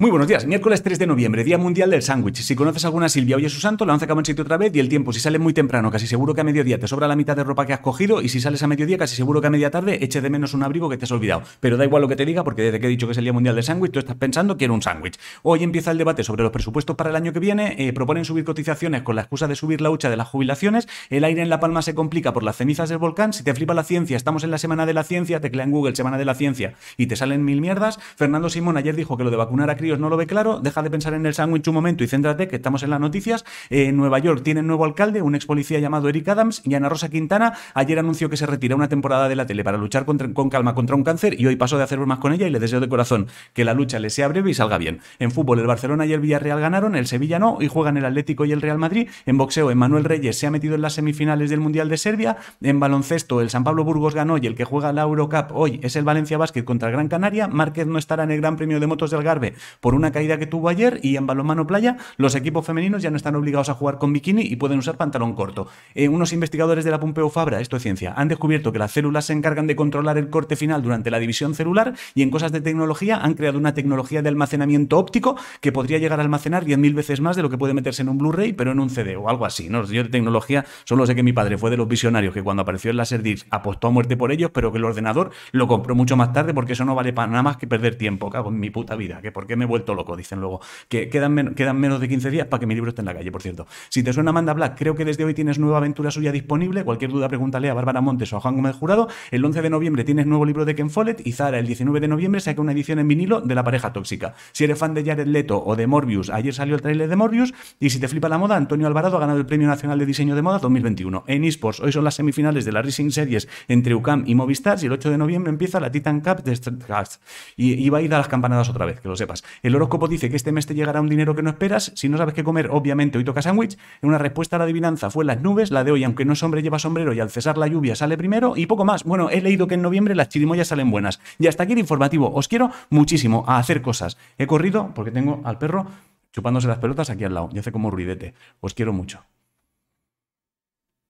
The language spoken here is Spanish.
Muy buenos días. Miércoles 3 de noviembre, Día Mundial del Sándwich. Si conoces alguna Silvia, oye su santo, la a acaba en sitio otra vez y el tiempo, si sales muy temprano, casi seguro que a mediodía te sobra la mitad de ropa que has cogido y si sales a mediodía, casi seguro que a media tarde eche de menos un abrigo que te has olvidado. Pero da igual lo que te diga porque desde que he dicho que es el Día Mundial del Sándwich, tú estás pensando que quiero un sándwich. Hoy empieza el debate sobre los presupuestos para el año que viene. Eh, proponen subir cotizaciones con la excusa de subir la hucha de las jubilaciones. El aire en La Palma se complica por las cenizas del volcán. Si te flipa la ciencia, estamos en la Semana de la Ciencia, teclea en Google Semana de la Ciencia y te salen mil mierdas. Fernando Simón ayer dijo que lo de vacunar a no lo ve claro, deja de pensar en el sándwich un momento y céntrate, que estamos en las noticias. en Nueva York tiene nuevo alcalde, un ex policía llamado Eric Adams, y Ana Rosa Quintana ayer anunció que se retira una temporada de la tele para luchar con calma contra un cáncer y hoy paso de hacer bromas con ella y le deseo de corazón que la lucha le sea breve y salga bien. En fútbol, el Barcelona y el Villarreal ganaron, el Sevilla no, y juegan el Atlético y el Real Madrid. En boxeo, Emmanuel Reyes se ha metido en las semifinales del Mundial de Serbia. En baloncesto, el San Pablo Burgos ganó y el que juega la Eurocup hoy es el Valencia Basket contra el Gran Canaria. Márquez no estará en el Gran Premio de Motos del Garve por una caída que tuvo ayer y en balonmano playa los equipos femeninos ya no están obligados a jugar con bikini y pueden usar pantalón corto. Eh, unos investigadores de la Pompeu Fabra, esto es ciencia, han descubierto que las células se encargan de controlar el corte final durante la división celular y en cosas de tecnología han creado una tecnología de almacenamiento óptico que podría llegar a almacenar 10.000 veces más de lo que puede meterse en un Blu-ray, pero en un CD o algo así. ¿no? Yo de tecnología solo sé que mi padre fue de los visionarios que cuando apareció el Laserdisc apostó a muerte por ellos, pero que el ordenador lo compró mucho más tarde porque eso no vale para nada más que perder tiempo, cago en mi puta vida, que por qué me vuelto loco, dicen luego. Que quedan, quedan menos de 15 días para que mi libro esté en la calle, por cierto. Si te suena Amanda Black, creo que desde hoy tienes nueva aventura suya disponible. Cualquier duda, pregúntale a Bárbara Montes o a Juan Gómez Jurado. El 11 de noviembre tienes nuevo libro de Ken Follett y Zara el 19 de noviembre saca una edición en vinilo de La pareja tóxica. Si eres fan de Jared Leto o de Morbius, ayer salió el tráiler de Morbius y si te flipa la moda, Antonio Alvarado ha ganado el Premio Nacional de Diseño de Moda 2021. En eSports, hoy son las semifinales de la Racing Series entre UCAM y Movistar y el 8 de noviembre empieza la Titan Cup de Stratcast. Y, y va a ir a las campanadas otra vez, que lo sepas. El horóscopo dice que este mes te llegará un dinero que no esperas. Si no sabes qué comer, obviamente hoy toca sándwich. Una respuesta a la adivinanza fue las nubes. La de hoy, aunque no es hombre, lleva sombrero y al cesar la lluvia sale primero. Y poco más. Bueno, he leído que en noviembre las chirimoyas salen buenas. Y hasta aquí el informativo. Os quiero muchísimo a hacer cosas. He corrido porque tengo al perro chupándose las pelotas aquí al lado y hace como ruidete. Os quiero mucho.